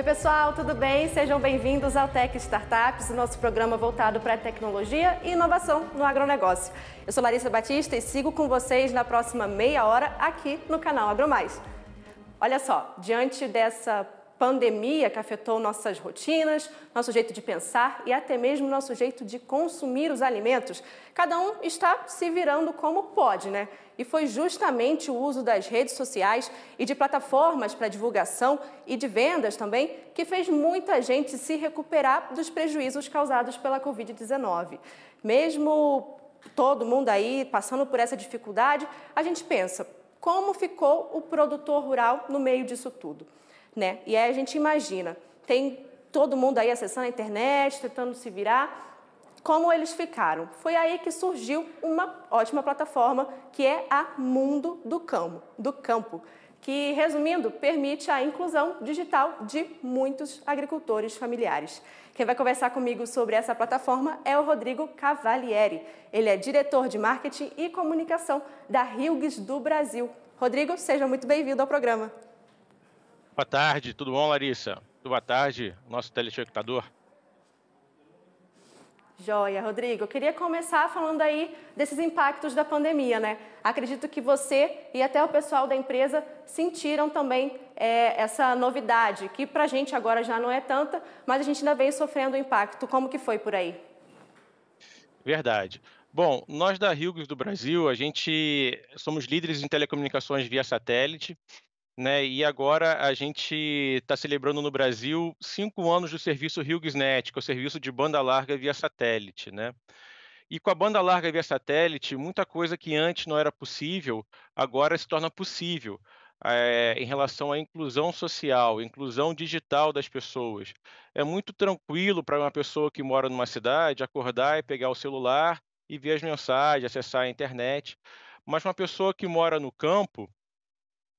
Oi, pessoal, tudo bem? Sejam bem-vindos ao Tech Startups, o nosso programa voltado para tecnologia e inovação no agronegócio. Eu sou Larissa Batista e sigo com vocês na próxima meia hora aqui no canal AgroMais. Olha só, diante dessa pandemia que afetou nossas rotinas, nosso jeito de pensar e até mesmo nosso jeito de consumir os alimentos, cada um está se virando como pode, né? e foi justamente o uso das redes sociais e de plataformas para divulgação e de vendas também que fez muita gente se recuperar dos prejuízos causados pela Covid-19. Mesmo todo mundo aí passando por essa dificuldade, a gente pensa como ficou o produtor rural no meio disso tudo. Né? E aí a gente imagina, tem todo mundo aí acessando a internet, tentando se virar, como eles ficaram. Foi aí que surgiu uma ótima plataforma que é a Mundo do Campo, do campo que, resumindo, permite a inclusão digital de muitos agricultores familiares. Quem vai conversar comigo sobre essa plataforma é o Rodrigo Cavalieri. Ele é diretor de marketing e comunicação da Rilgues do Brasil. Rodrigo, seja muito bem-vindo ao programa. Boa tarde, tudo bom, Larissa? Boa tarde, nosso telespectador. Joia, Rodrigo. Eu queria começar falando aí desses impactos da pandemia, né? Acredito que você e até o pessoal da empresa sentiram também é, essa novidade, que para a gente agora já não é tanta, mas a gente ainda vem sofrendo impacto. Como que foi por aí? Verdade. Bom, nós da Rio do Brasil, a gente somos líderes em telecomunicações via satélite né? E agora a gente está celebrando no Brasil cinco anos do serviço HughesNet, que é o serviço de banda larga via satélite, né? E com a banda larga via satélite, muita coisa que antes não era possível, agora se torna possível. É, em relação à inclusão social, inclusão digital das pessoas. É muito tranquilo para uma pessoa que mora numa cidade acordar e pegar o celular e ver as mensagens, acessar a internet. Mas uma pessoa que mora no campo,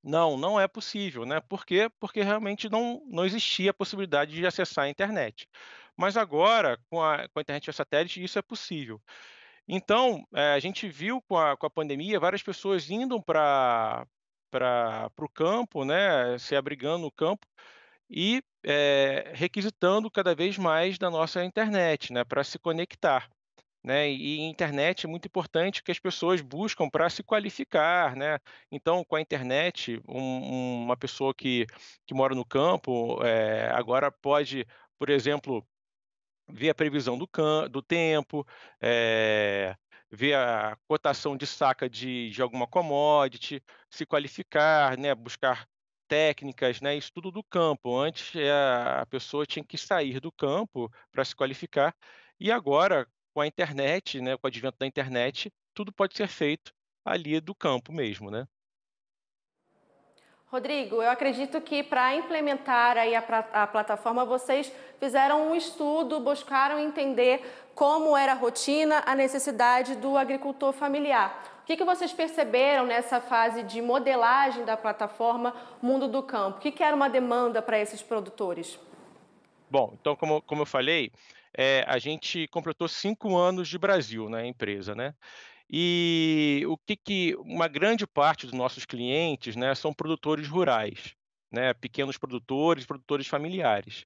não, não é possível, né? Por quê? Porque realmente não, não existia a possibilidade de acessar a internet. Mas agora, com a, com a internet satélite, isso é possível. Então, é, a gente viu com a, com a pandemia várias pessoas indo para o campo, né? Se abrigando no campo e é, requisitando cada vez mais da nossa internet, né? Para se conectar. Né? E internet é muito importante que as pessoas buscam para se qualificar, né? Então, com a internet, um, uma pessoa que, que mora no campo é, agora pode, por exemplo, ver a previsão do, do tempo, é, ver a cotação de saca de, de alguma commodity, se qualificar, né? Buscar técnicas, né, estudo do campo. Antes eh, a pessoa tinha que sair do campo para se qualificar. E agora, com a internet, né, com o advento da internet, tudo pode ser feito ali do campo mesmo, né? Rodrigo, eu acredito que para implementar aí a, a, plataforma, vocês fizeram um estudo, buscaram entender como era a rotina, a necessidade do agricultor familiar. O que, que vocês perceberam nessa fase de modelagem da plataforma Mundo do Campo? O que, que era uma demanda para esses produtores? Bom, então, como, como eu falei, é, a gente completou cinco anos de Brasil na né, empresa, né? E o que, que uma grande parte dos nossos clientes, né, são produtores rurais, né, pequenos produtores, produtores familiares.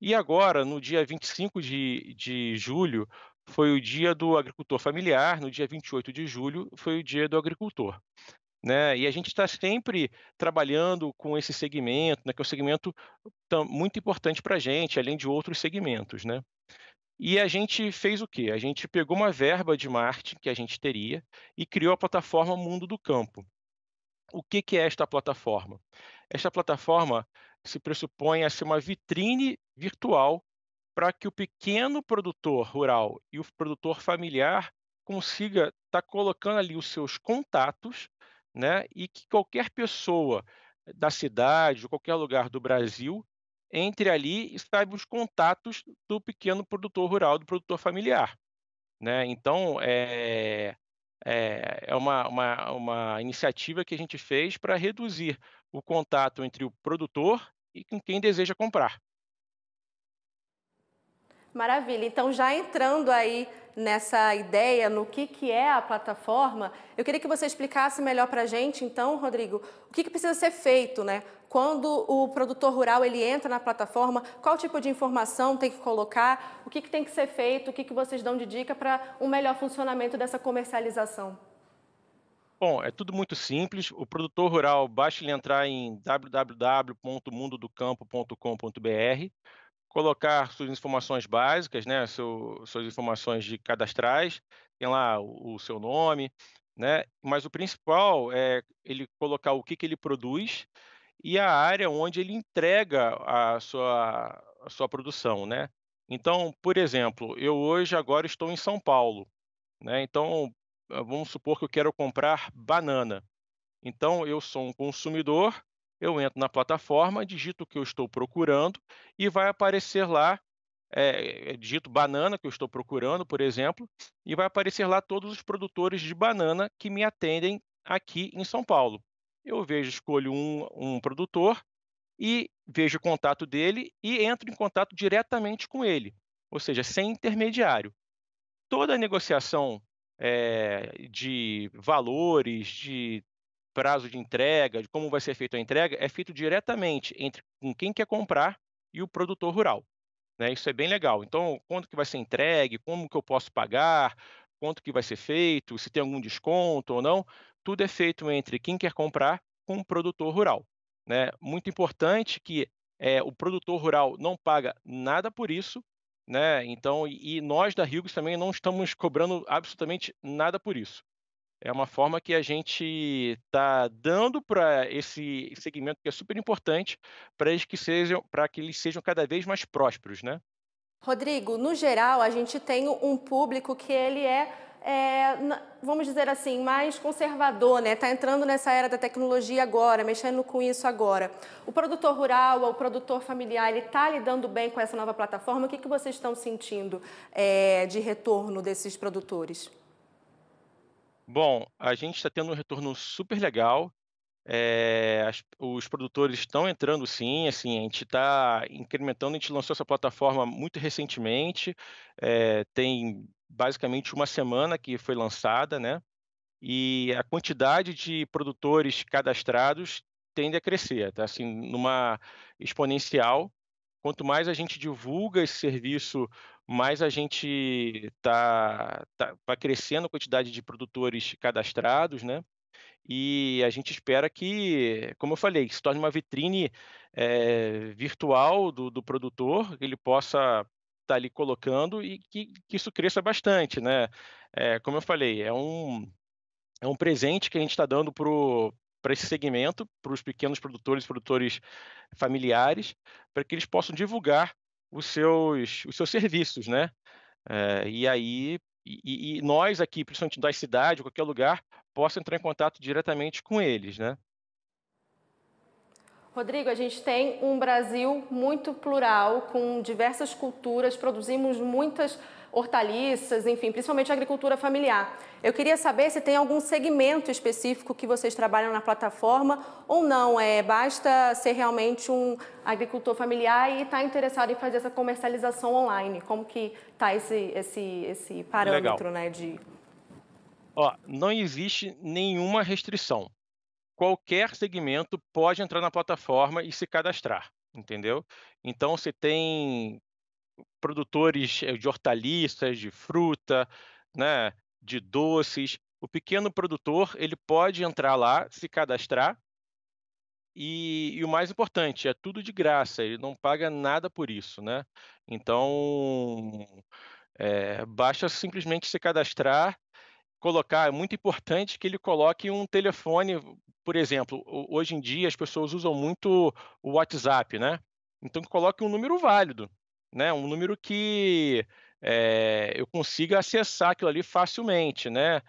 E agora, no dia 25 de, de julho, foi o dia do agricultor familiar, no dia 28 de julho foi o dia do agricultor. Né? E a gente está sempre trabalhando com esse segmento, né? que é um segmento muito importante para a gente, além de outros segmentos. Né? E a gente fez o quê? A gente pegou uma verba de marketing que a gente teria e criou a plataforma Mundo do Campo. O que, que é esta plataforma? Esta plataforma se pressupõe a ser uma vitrine virtual para que o pequeno produtor rural e o produtor familiar consiga estar tá colocando ali os seus contatos né? E que qualquer pessoa da cidade, de qualquer lugar do Brasil, entre ali e saiba os contatos do pequeno produtor rural, do produtor familiar. Né? Então, é, é, é uma, uma, uma iniciativa que a gente fez para reduzir o contato entre o produtor e com quem deseja comprar. Maravilha. Então, já entrando aí nessa ideia, no que, que é a plataforma, eu queria que você explicasse melhor para a gente, então, Rodrigo, o que, que precisa ser feito, né? Quando o produtor rural ele entra na plataforma, qual tipo de informação tem que colocar, o que, que tem que ser feito, o que, que vocês dão de dica para um melhor funcionamento dessa comercialização? Bom, é tudo muito simples. O produtor rural, basta ele entrar em www.mundodocampo.com.br colocar suas informações básicas, né, seu, suas informações de cadastrais, tem lá o, o, seu nome, né, mas o principal é ele colocar o que, que ele produz e a área onde ele entrega a sua, a sua produção, né. Então, por exemplo, eu hoje agora estou em São Paulo, né, então vamos supor que eu quero comprar banana. Então, eu sou um consumidor eu entro na plataforma, digito o que eu estou procurando e vai aparecer lá, é, digito banana que eu estou procurando, por exemplo, e vai aparecer lá todos os produtores de banana que me atendem aqui em São Paulo. Eu vejo, escolho um, um produtor e vejo o contato dele e entro em contato diretamente com ele, ou seja, sem intermediário. Toda a negociação é, de valores, de prazo de entrega, de como vai ser feita a entrega, é feito diretamente entre com quem quer comprar e o produtor rural. Né? Isso é bem legal. Então, quanto que vai ser entregue, como que eu posso pagar, quanto que vai ser feito, se tem algum desconto ou não, tudo é feito entre quem quer comprar com o produtor rural. Né? Muito importante que é, o produtor rural não paga nada por isso, né? Então, e, e nós da Rigos também não estamos cobrando absolutamente nada por isso. É uma forma que a gente está dando para esse segmento que é super importante para que sejam, para que eles sejam cada vez mais prósperos, né? Rodrigo, no geral a gente tem um público que ele é é, vamos dizer assim, mais conservador, né? Está entrando nessa era da tecnologia agora, mexendo com isso agora. O produtor rural, o produtor familiar, ele está lidando bem com essa nova plataforma? O que, que vocês estão sentindo é, de retorno desses produtores? Bom, a gente está tendo um retorno super legal. É, as, os produtores estão entrando sim, assim, a gente está incrementando, a gente lançou essa plataforma muito recentemente, é, tem basicamente uma semana que foi lançada, né? E a quantidade de produtores cadastrados tende a crescer, tá? Assim, numa exponencial. Quanto mais a gente divulga esse serviço mais a gente tá, tá, tá crescendo a quantidade de produtores cadastrados, né? E a gente espera que, como eu falei, se torne uma vitrine é, virtual do, do produtor, que ele possa estar tá ali colocando e que, que isso cresça bastante, né? É, como eu falei, é um, é um presente que a gente está dando para esse segmento, para os pequenos produtores e produtores familiares, para que eles possam divulgar os seus, os seus serviços, né? É, e aí, e, e, nós aqui, principalmente da cidade, qualquer lugar, possa entrar em contato diretamente com eles, né? Rodrigo, a gente tem um Brasil muito plural, com diversas culturas, produzimos muitas hortaliças, enfim, principalmente agricultura familiar. Eu queria saber se tem algum segmento específico que vocês trabalham na plataforma ou não. É, basta ser realmente um agricultor familiar e estar tá interessado em fazer essa comercialização online. Como que está esse, esse, esse parâmetro né, de... Ó, não existe nenhuma restrição. Qualquer segmento pode entrar na plataforma e se cadastrar entendeu? Então, se tem produtores eh, de hortaliças, de fruta, né, de doces. O pequeno produtor ele pode entrar lá, se cadastrar e, e, o mais importante é tudo de graça. Ele não paga nada por isso, né? Então é, basta simplesmente se cadastrar, colocar. É muito importante que ele coloque um telefone, por exemplo. Hoje em dia as pessoas usam muito o WhatsApp, né? Então coloque um número válido né? Um número que é, eu consiga acessar aquilo ali facilmente, né?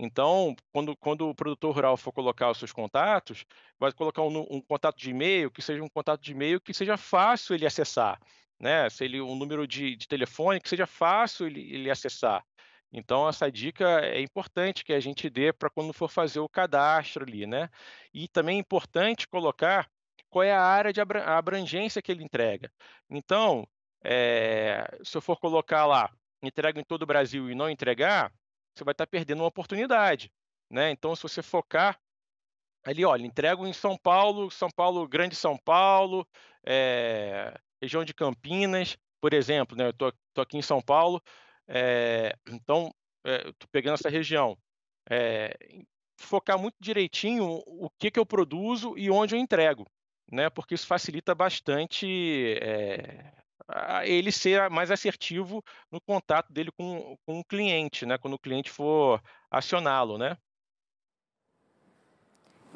Então, quando, quando o produtor rural for colocar os seus contatos, vai colocar um, um contato de e-mail que seja um contato de e-mail que seja fácil ele acessar, né? Se ele um número de, de telefone que seja fácil ele, ele acessar. Então, essa dica é importante que a gente dê para quando for fazer o cadastro ali, né? E também é importante colocar qual é a área de abrangência que ele entrega. Então, é, se eu for colocar lá, entrega em todo o Brasil e não entregar, você vai estar perdendo uma oportunidade. Né? Então, se você focar ali, olha, entrego em São Paulo, São Paulo, Grande São Paulo, é, região de Campinas, por exemplo, né? Eu tô, tô aqui em São Paulo, é, então é, pegando essa região. É, focar muito direitinho o que que eu produzo e onde eu entrego, né? Porque isso facilita bastante ele ser mais assertivo no contato dele com, com o cliente, né? Quando o cliente for acioná-lo, né?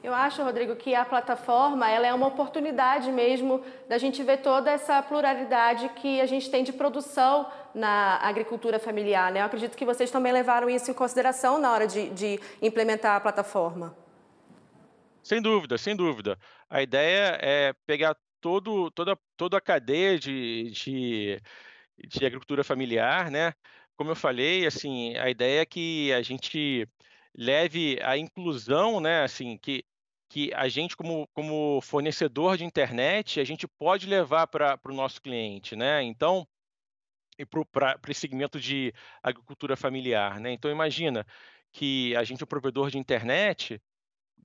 Eu acho, Rodrigo, que a plataforma ela é uma oportunidade mesmo da gente ver toda essa pluralidade que a gente tem de produção na agricultura familiar. Né? Eu acredito que vocês também levaram isso em consideração na hora de, de implementar a plataforma. Sem dúvida, sem dúvida. A ideia é pegar todo, toda, toda a cadeia de, de, de agricultura familiar, né? Como eu falei, assim, a ideia é que a gente leve a inclusão, né? Assim, que que a gente, como, como fornecedor de internet, a gente pode levar para o nosso cliente, né? Então, e para esse segmento de agricultura familiar, né? Então, imagina que a gente é um provedor de internet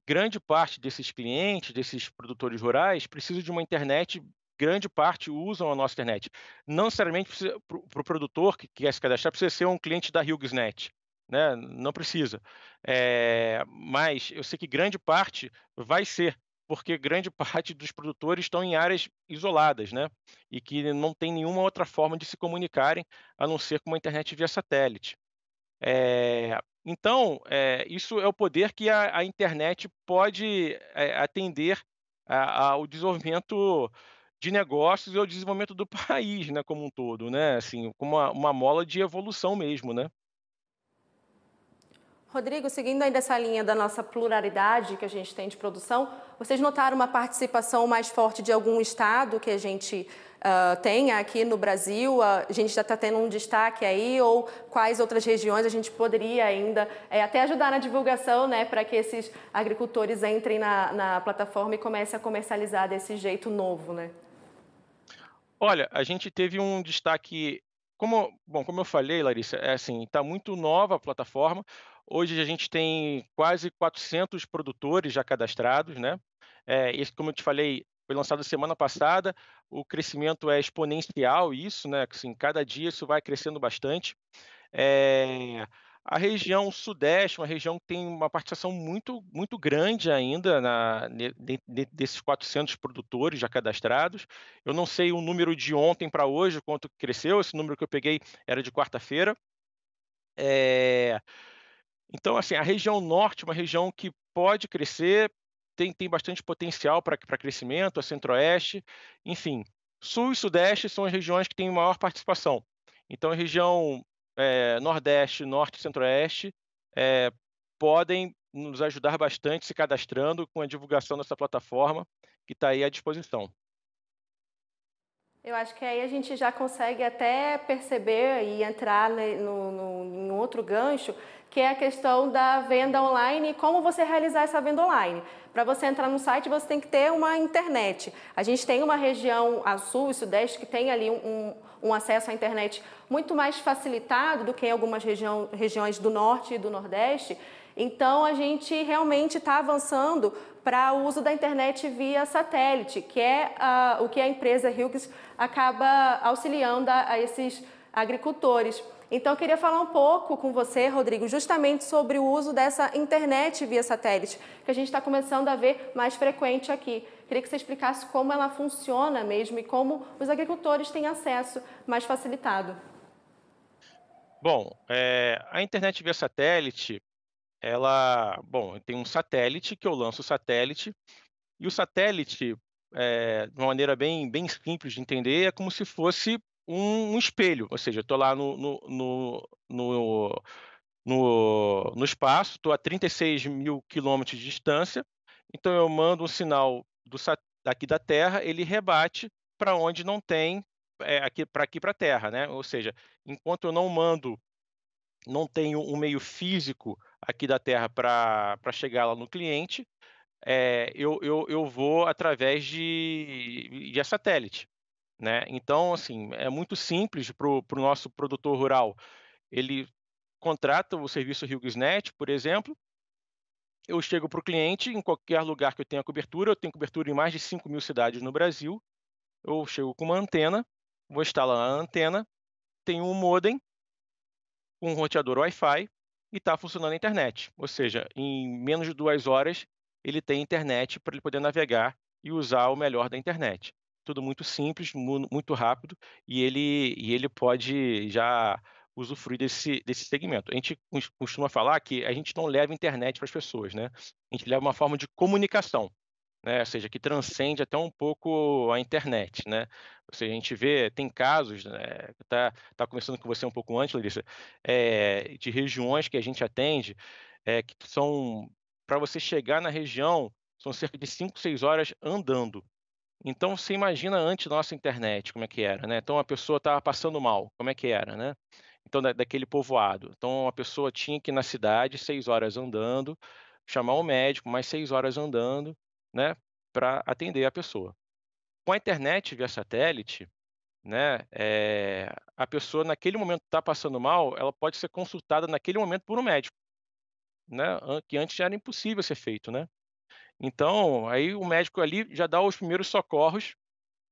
grande parte desses clientes, desses produtores rurais, precisam de uma internet, grande parte usam a nossa internet. Não necessariamente para o pro produtor que quer se cadastrar, precisa ser um cliente da HughesNet. Né? Não precisa. É, mas eu sei que grande parte vai ser, porque grande parte dos produtores estão em áreas isoladas, né? E que não tem nenhuma outra forma de se comunicarem a não ser com uma internet via satélite. É, então, é, isso é o poder que a, a internet pode é, atender ao desenvolvimento de negócios e ao desenvolvimento do país, né, como um todo, né, assim, como uma, uma mola de evolução mesmo, né. Rodrigo, seguindo ainda essa linha da nossa pluralidade que a gente tem de produção, vocês notaram uma participação mais forte de algum estado que a gente ah, tenha aqui no Brasil, a gente já está tendo um destaque aí, ou quais outras regiões a gente poderia ainda é, até ajudar na divulgação, né, para que esses agricultores entrem na, na plataforma e comecem a comercializar desse jeito novo, né? Olha, a gente teve um destaque, como, bom, como eu falei, Larissa, é assim, está muito nova a plataforma. Hoje a gente tem quase 400 produtores já cadastrados, né? É, eh, esse, como eu te falei, foi lançado semana passada. O crescimento é exponencial, isso, né? Assim, cada dia isso vai crescendo bastante. É, a região sudeste, uma região que tem uma participação muito, muito grande ainda na, de, desses 400 produtores já cadastrados. Eu não sei o número de ontem para hoje, quanto cresceu, esse número que eu peguei era de quarta-feira. É, então, assim, a região norte, uma região que pode crescer, tem, tem bastante potencial para crescimento, a é centro-oeste, enfim. Sul e sudeste são as regiões que têm maior participação. Então, a região é, nordeste, norte e centro-oeste é, podem nos ajudar bastante se cadastrando com a divulgação dessa plataforma que está aí à disposição. Eu acho que aí a gente já consegue até perceber e entrar né, no, no, em outro gancho que é a questão da venda online e como você realizar essa venda online. Para você entrar no site, você tem que ter uma internet. A gente tem uma região a sul e sudeste que tem ali um, um, um acesso à internet muito mais facilitado do que em algumas região, regiões do norte e do nordeste. Então, a gente realmente está avançando para o uso da internet via satélite, que é uh, o que a empresa Hughes acaba auxiliando a, a esses agricultores. Então, eu queria falar um pouco com você, Rodrigo, justamente sobre o uso dessa internet via satélite, que a gente está começando a ver mais frequente aqui. Queria que você explicasse como ela funciona mesmo e como os agricultores têm acesso mais facilitado. Bom, é, a internet via satélite, ela, bom, tem um satélite que eu lanço o satélite e o satélite, é, de uma maneira bem, bem simples de entender, é como se fosse um, um espelho, ou seja, eu estou lá no, no, no, no no, espaço, estou a 36 mil quilômetros de distância, então eu mando um sinal do, daqui da Terra, ele rebate para onde não tem, é, aqui para aqui para a Terra, né? Ou seja, enquanto eu não mando, não tenho um meio físico aqui da Terra para chegar lá no cliente, é, eu, eu, eu vou através de, de satélite. Né? Então, assim, é muito simples para o pro nosso produtor rural. Ele contrata o serviço RioGisNet, por exemplo. Eu chego para o cliente em qualquer lugar que eu tenha cobertura. Eu tenho cobertura em mais de 5 mil cidades no Brasil. Eu chego com uma antena, vou instalar a antena, tenho um modem, um roteador Wi-Fi e está funcionando a internet. Ou seja, em menos de duas horas ele tem internet para ele poder navegar e usar o melhor da internet tudo muito simples, muito rápido, e ele, e ele pode já usufruir desse, desse segmento. A gente costuma falar que a gente não leva internet para as pessoas, né? A gente leva uma forma de comunicação, né? Ou seja, que transcende até um pouco a internet, né? Ou seja, a gente vê, tem casos, né? Tá, tá conversando com você um pouco antes, Larissa, é, de regiões que a gente atende, é, que são, para você chegar na região, são cerca de 5, 6 horas andando, então, você imagina antes da nossa internet, como é que era, né? Então, a pessoa estava passando mal, como é que era, né? Então, da, daquele povoado. Então, a pessoa tinha que ir na cidade, seis horas andando, chamar o um médico, mais seis horas andando, né? Para atender a pessoa. Com a internet via satélite, né? É, a pessoa, naquele momento, está passando mal, ela pode ser consultada naquele momento por um médico, né? Que antes era impossível ser feito, né? Então, aí o médico ali já dá os primeiros socorros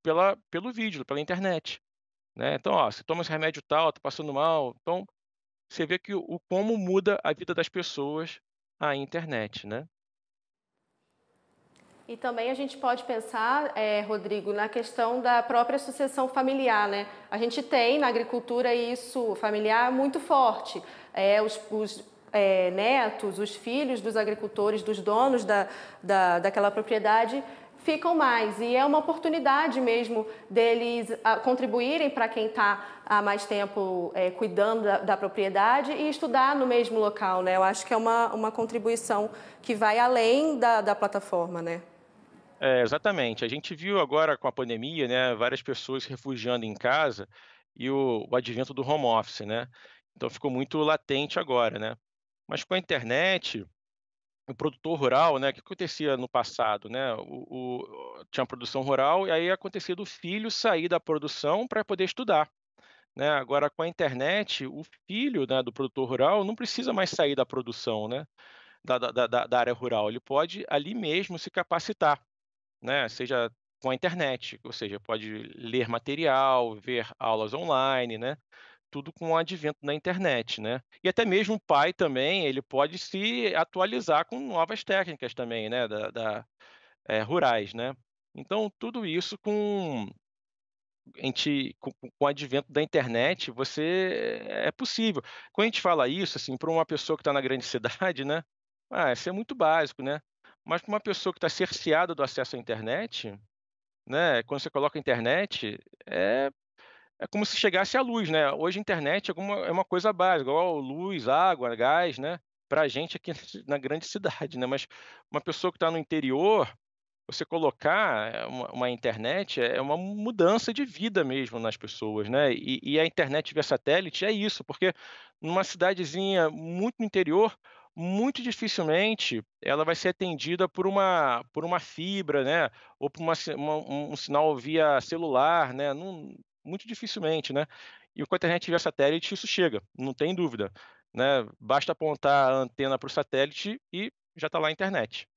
pela, pelo vídeo, pela internet. Né? Então, ó, você toma esse remédio tal, tá passando mal. Então, você vê que o como muda a vida das pessoas a internet, né? E também a gente pode pensar, é, Rodrigo, na questão da própria sucessão familiar, né? A gente tem na agricultura isso familiar muito forte. É, os, os é, netos, os filhos dos agricultores, dos donos da, da, daquela propriedade, ficam mais. E é uma oportunidade mesmo deles ah, contribuírem para quem está há mais tempo é, cuidando da, da, propriedade e estudar no mesmo local. Né? Eu acho que é uma, uma contribuição que vai além da, da plataforma. Né? É, exatamente. A gente viu agora com a pandemia né, várias pessoas se refugiando em casa e o, o advento do home office. Né? Então ficou muito latente agora. Né? Mas com a internet, o produtor rural, né? O que acontecia no passado, né? O, o, tinha produção rural e aí acontecia do filho sair da produção para poder estudar. Né? Agora, com a internet, o filho né, do produtor rural não precisa mais sair da produção, né? Da, da, da, da área rural. Ele pode ali mesmo se capacitar, né? Seja com a internet, ou seja, pode ler material, ver aulas online, né? tudo com o advento da internet, né? E até mesmo o pai também, ele pode se atualizar com novas técnicas também, né? Da, da é, rurais, né? Então, tudo isso com, a gente, com, com, o advento da internet, você é possível. Quando a gente fala isso, assim, para uma pessoa que está na grande cidade, né? Ah, isso é muito básico, né? Mas para uma pessoa que está cerceada do acesso à internet, né? Quando você coloca a internet, é é como se chegasse à luz, né? Hoje a internet é uma, é uma coisa básica, igual luz, água, gás, né? Para a gente aqui na grande cidade, né? Mas uma pessoa que está no interior, você colocar eh, uma, uma, internet é uma mudança de vida mesmo nas pessoas, né? E, e, a internet via satélite é isso, porque numa cidadezinha muito no interior, muito dificilmente ela vai ser atendida por uma, por uma fibra, né? Ou por uma, uma um, um sinal via celular, né? Não, muito dificilmente, né? E com a internet via satélite isso chega, não tem dúvida. Né? Basta apontar a antena para o satélite e já está lá a internet.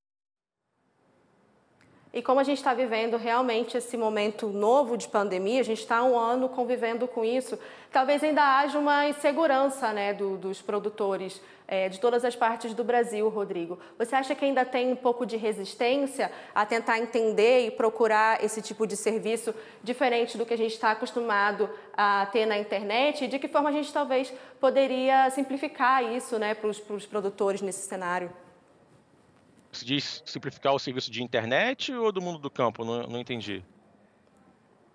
E como a gente está vivendo realmente esse momento novo de pandemia, a gente está um ano convivendo com isso, talvez ainda haja uma insegurança né, do, dos produtores é, de todas as partes do Brasil, Rodrigo. Você acha que ainda tem um pouco de resistência a tentar entender e procurar esse tipo de serviço diferente do que a gente está acostumado a ter na internet? E de que forma a gente talvez poderia simplificar isso né, para os produtores nesse cenário? se diz simplificar o serviço de internet ou do mundo do campo? Não, não entendi.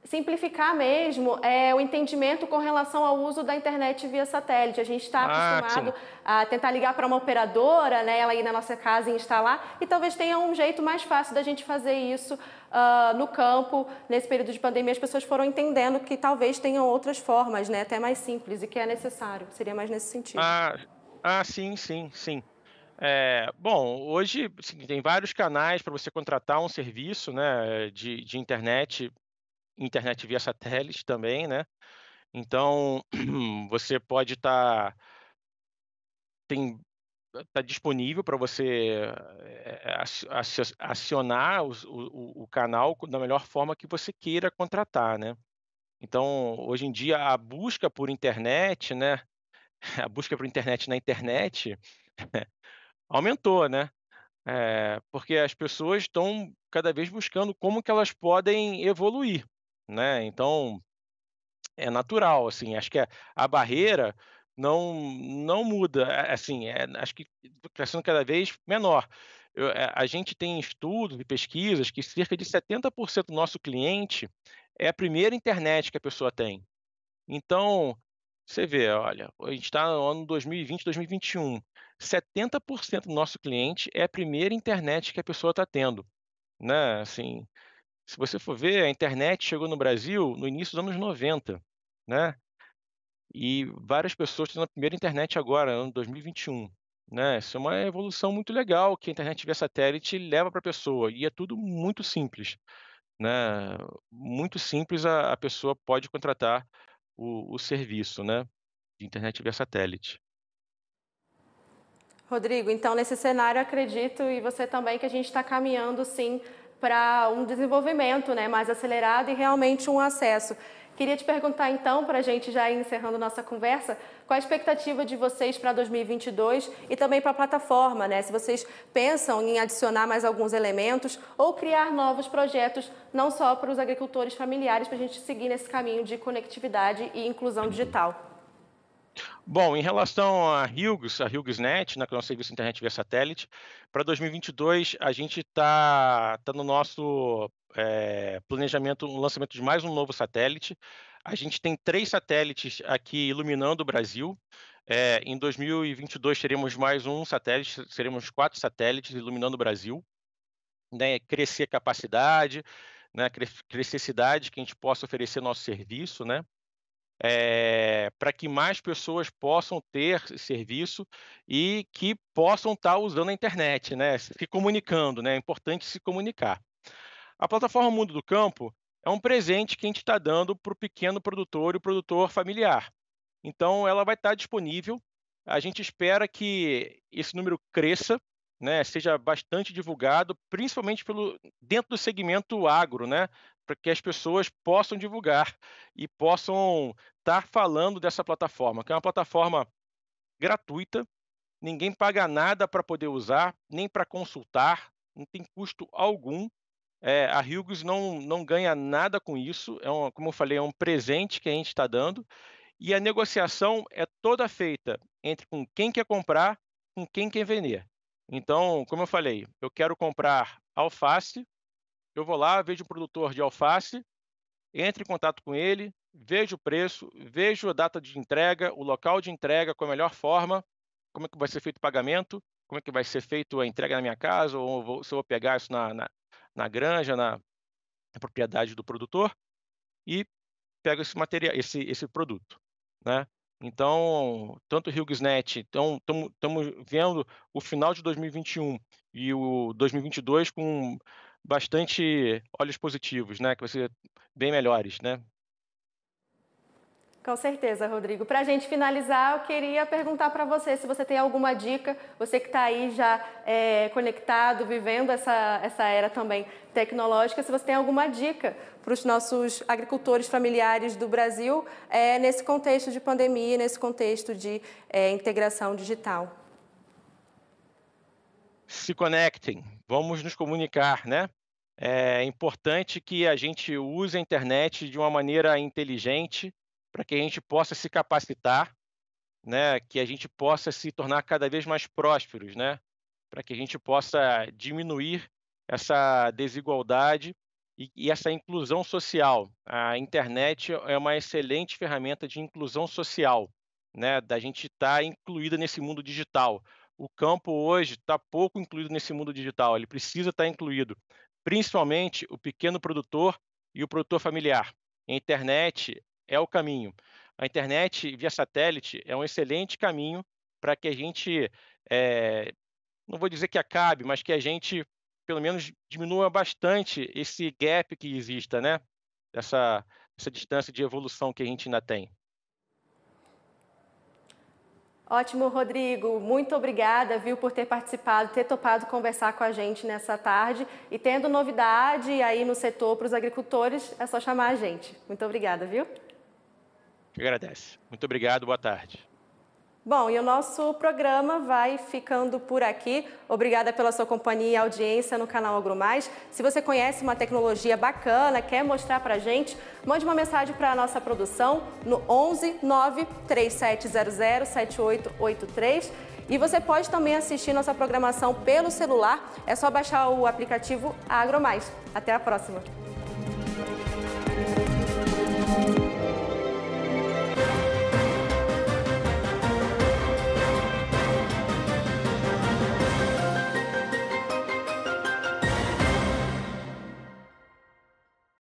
Simplificar mesmo é o entendimento com relação ao uso da internet via satélite. A gente está ah, acostumado a tentar ligar para uma operadora, né, ela ir na nossa casa e instalar, e talvez tenha um jeito mais fácil da gente fazer isso uh, no campo. Nesse período de pandemia, as pessoas foram entendendo que talvez tenham outras formas, né, até mais simples, e que é necessário. Seria mais nesse sentido. Ah, ah sim, sim, sim. É, bom, hoje assim, tem vários canais para você contratar um serviço né, de, de internet, internet via satélite também, né? Então, você pode estar... Tá, tem está disponível para você eh, eh, acionar o, o, o, canal da melhor forma que você queira contratar, né? Então, hoje em dia, a busca por internet, né? A busca por internet na internet aumentou, né? É, porque as pessoas estão cada vez buscando como que elas podem evoluir, né? Então é natural, assim, acho que a, a barreira não não muda, assim, é, acho que está sendo cada vez menor. Eu, é, a gente tem estudos e pesquisas que cerca de 70% do nosso cliente é a primeira internet que a pessoa tem. Então, você vê, olha, a gente está no ano 2020, 2021. 70% do nosso cliente é a primeira internet que a pessoa está tendo. Né? Assim, se você for ver, a internet chegou no Brasil no início dos anos 90. Né? E várias pessoas tendo a primeira internet agora, ano 2021. Né? Isso é uma evolução muito legal que a internet via satélite leva para a pessoa. E é tudo muito simples. Né? Muito simples, a, a pessoa pode contratar o, o serviço né, de internet via satélite. Rodrigo, então nesse cenário acredito e você também que a gente está caminhando sim para um desenvolvimento né, mais acelerado e realmente um acesso. Queria te perguntar então, para a gente já ir encerrando nossa conversa, qual a expectativa de vocês para 2022 e também para a plataforma, né? Se vocês pensam em adicionar mais alguns elementos ou criar novos projetos, não só para os agricultores familiares, para a gente seguir nesse caminho de conectividade e inclusão digital. Bom, em relação a Hughes, a HughesNet, né, que é o nosso serviço de internet via satélite, para 2022 a gente está tá no nosso é, planejamento, um lançamento de mais um novo satélite. A gente tem três satélites aqui iluminando o Brasil. É, em 2022 teremos mais um satélite, seremos quatro satélites iluminando o Brasil. Né, crescer capacidade, né, crescer cidade que a gente possa oferecer nosso serviço, né? É, para que mais pessoas possam ter serviço e que possam estar tá usando a internet, né? Se comunicando, né? É importante se comunicar. A plataforma Mundo do Campo é um presente que a gente está dando para o pequeno produtor e o produtor familiar. Então, ela vai estar tá disponível. A gente espera que esse número cresça, né, seja bastante divulgado, principalmente pelo, dentro do segmento agro, né, para que as pessoas possam divulgar e possam estar tá falando dessa plataforma, que é uma plataforma gratuita, ninguém paga nada para poder usar, nem para consultar, não tem custo algum. É, a Hughes não, não ganha nada com isso, é um, como eu falei, é um presente que a gente está dando, e a negociação é toda feita entre com quem quer comprar, com quem quer vender. Então, como eu falei, eu quero comprar alface, eu vou lá, vejo o produtor de alface, entre em contato com ele, vejo o preço, vejo a data de entrega, o local de entrega, com a melhor forma, como é que vai ser feito o pagamento, como é que vai ser feito a entrega na minha casa, ou vou, se eu vou pegar isso na, na, na granja, na, na propriedade do produtor e pego esse material, esse, esse produto, né? Então, tanto o HughesNet, estamos então, vendo o final de 2021 e o 2022 com bastante olhos positivos, né? Que vai ser bem melhores, né? Com certeza, Rodrigo. Para a gente finalizar, eu queria perguntar para você se você tem alguma dica, você que está aí já é, conectado, vivendo essa, essa era também tecnológica, se você tem alguma dica para os nossos agricultores familiares do Brasil é, nesse contexto de pandemia, nesse contexto de é, integração digital. Se conectem, vamos nos comunicar, né? É importante que a gente use a internet de uma maneira inteligente para que a gente possa se capacitar, né? que a gente possa se tornar cada vez mais prósperos, né? para que a gente possa diminuir essa desigualdade e, e essa inclusão social. A internet é uma excelente ferramenta de inclusão social, né? da gente estar tá incluída nesse mundo digital. O campo hoje está pouco incluído nesse mundo digital, ele precisa estar tá incluído, principalmente o pequeno produtor e o produtor familiar. A internet é o caminho. A internet via satélite é um excelente caminho para que a gente, é, não vou dizer que acabe, mas que a gente, pelo menos, diminua bastante esse gap que exista, né? Essa, essa distância de evolução que a gente ainda tem. Ótimo, Rodrigo. Muito obrigada, viu, por ter participado, ter topado conversar com a gente nessa tarde. E tendo novidade aí no setor para os agricultores, é só chamar a gente. Muito obrigada, viu? que agradece. Muito obrigado, boa tarde. Bom, e o nosso programa vai ficando por aqui. Obrigada pela sua companhia e audiência no canal AgroMais. Se você conhece uma tecnologia bacana, quer mostrar para gente, mande uma mensagem para a nossa produção no 11 93700 7883. E você pode também assistir nossa programação pelo celular. É só baixar o aplicativo AgroMais. Até a próxima!